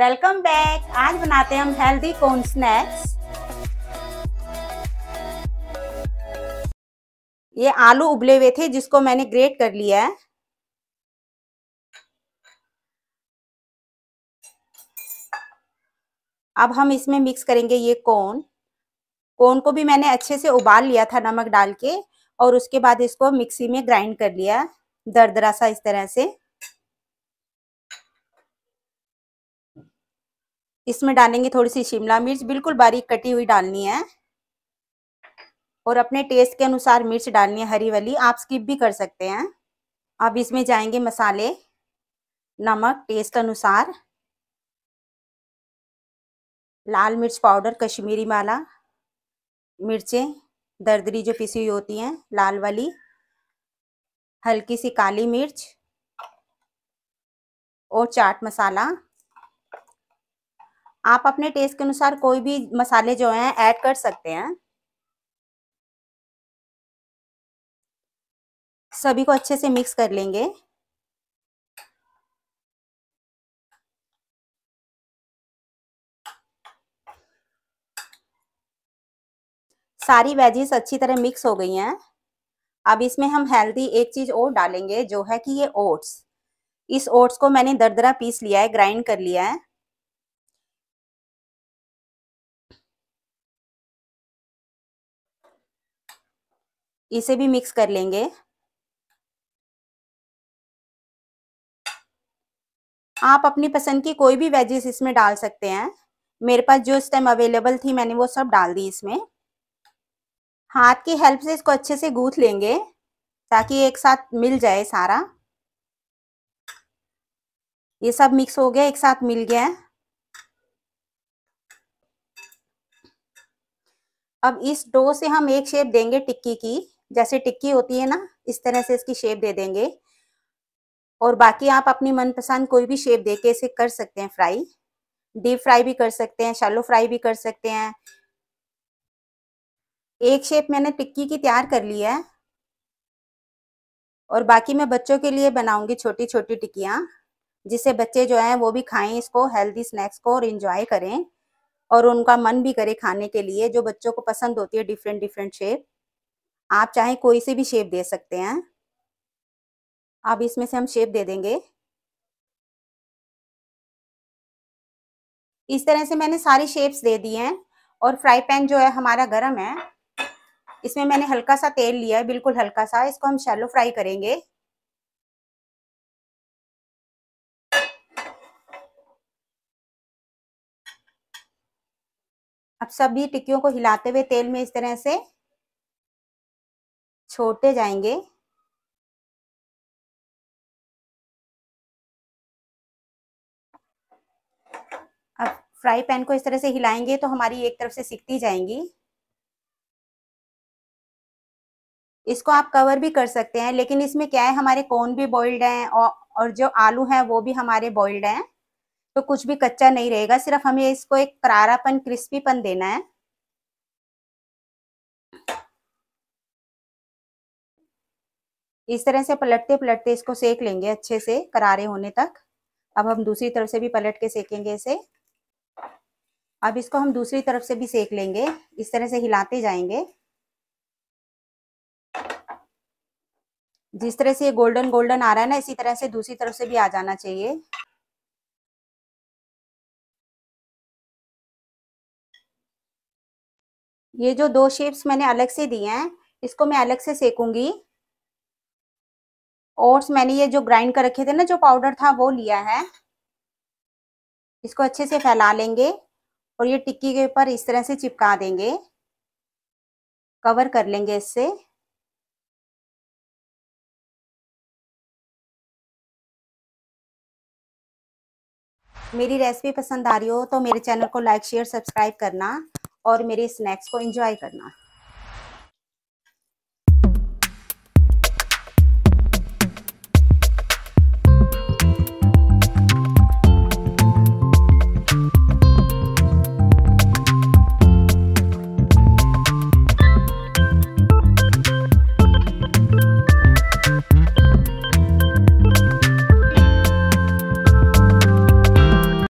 welcome back आज बनाते हैं हम हेल्दी कॉर्न स्नैक्स ये आलू उबले हुए थे जिसको मैंने ग्रेट कर लिया है अब हम इसमें मिक्स करेंगे ये कोन कोन को भी मैंने अच्छे से उबाल लिया था नमक डाल के और उसके बाद इसको मिक्सी में ग्राइंड कर लिया दरदरा सा इस तरह से इसमें डालेंगे थोड़ी सी शिमला मिर्च बिल्कुल बारीक कटी हुई डालनी है और अपने टेस्ट के अनुसार मिर्च डालनी है हरी वाली आप स्किप भी कर सकते हैं अब इसमें जाएंगे मसाले नमक टेस्ट अनुसार लाल मिर्च पाउडर कश्मीरी माला मिर्चें दरदरी जो पिसी हुई होती हैं लाल वाली हल्की सी काली मिर्च और चाट मसाला आप अपने टेस्ट के अनुसार कोई भी मसाले जो हैं ऐड कर सकते हैं सभी को अच्छे से मिक्स कर लेंगे सारी वेजेस अच्छी तरह मिक्स हो गई हैं अब इसमें हम हेल्दी एक चीज़ और डालेंगे जो है कि ये ओट्स इस ओट्स को मैंने दरदरा पीस लिया है ग्राइंड कर लिया है इसे भी मिक्स कर लेंगे आप अपनी पसंद की कोई भी वेजेस इसमें डाल सकते हैं मेरे पास जो इस टाइम अवेलेबल थी मैंने वो सब डाल दी इसमें हाथ की हेल्प से इसको अच्छे से गूथ लेंगे ताकि एक साथ मिल जाए सारा ये सब मिक्स हो गया एक साथ मिल गया अब इस डो से हम एक शेप देंगे टिक्की की जैसे टिक्की होती है ना इस तरह से इसकी शेप दे देंगे और बाकी आप अपनी मनपसंद कोई भी शेप दे के इसे कर सकते हैं फ्राई डीप फ्राई भी कर सकते हैं शैलो फ्राई भी कर सकते हैं एक शेप मैंने टिक्की की तैयार कर ली है और बाकी मैं बच्चों के लिए बनाऊंगी छोटी छोटी टिक्कियाँ जिससे बच्चे जो हैं वो भी खाएं इसको हेल्दी स्नैक्स को और इंजॉय करें और उनका मन भी करे खाने के लिए जो बच्चों को पसंद होती है डिफरेंट डिफरेंट शेप आप चाहे कोई से भी शेप दे सकते हैं अब इसमें से हम शेप दे देंगे इस तरह से मैंने सारी शेप्स दे दी हैं और फ्राई पैन जो है हमारा गर्म है इसमें मैंने हल्का सा तेल लिया है बिल्कुल हल्का सा इसको हम शैलो फ्राई करेंगे अब सभी टिक्कियों को हिलाते हुए तेल में इस तरह से छोटे जाएंगे अब फ्राई पैन को इस तरह से हिलाएंगे तो हमारी एक तरफ से सिकती जाएंगी इसको आप कवर भी कर सकते हैं लेकिन इसमें क्या है हमारे कोन भी बॉइल्ड हैं और और जो आलू हैं वो भी हमारे बॉइल्ड हैं तो कुछ भी कच्चा नहीं रहेगा सिर्फ हमें इसको एक करारापन क्रिस्पीपन देना है इस तरह से पलटते पलटते इसको सेक लेंगे अच्छे से करारे होने तक अब हम दूसरी तरफ से भी पलट के सेकेंगे इसे अब इसको हम दूसरी तरफ से भी सेक लेंगे इस तरह से हिलाते जाएंगे जिस तरह से ये गोल्डन गोल्डन आ रहा है ना इसी तरह से दूसरी तरफ से भी आ जाना चाहिए ये जो दो शेप्स मैंने अलग से दिए हैं इसको मैं अलग से सेकूंगी ओट्स मैंने ये जो ग्राइंड कर रखे थे ना जो पाउडर था वो लिया है इसको अच्छे से फैला लेंगे और ये टिक्की के ऊपर इस तरह से चिपका देंगे कवर कर लेंगे इससे मेरी रेसिपी पसंद आ रही हो तो मेरे चैनल को लाइक शेयर सब्सक्राइब करना और मेरे स्नैक्स को एंजॉय करना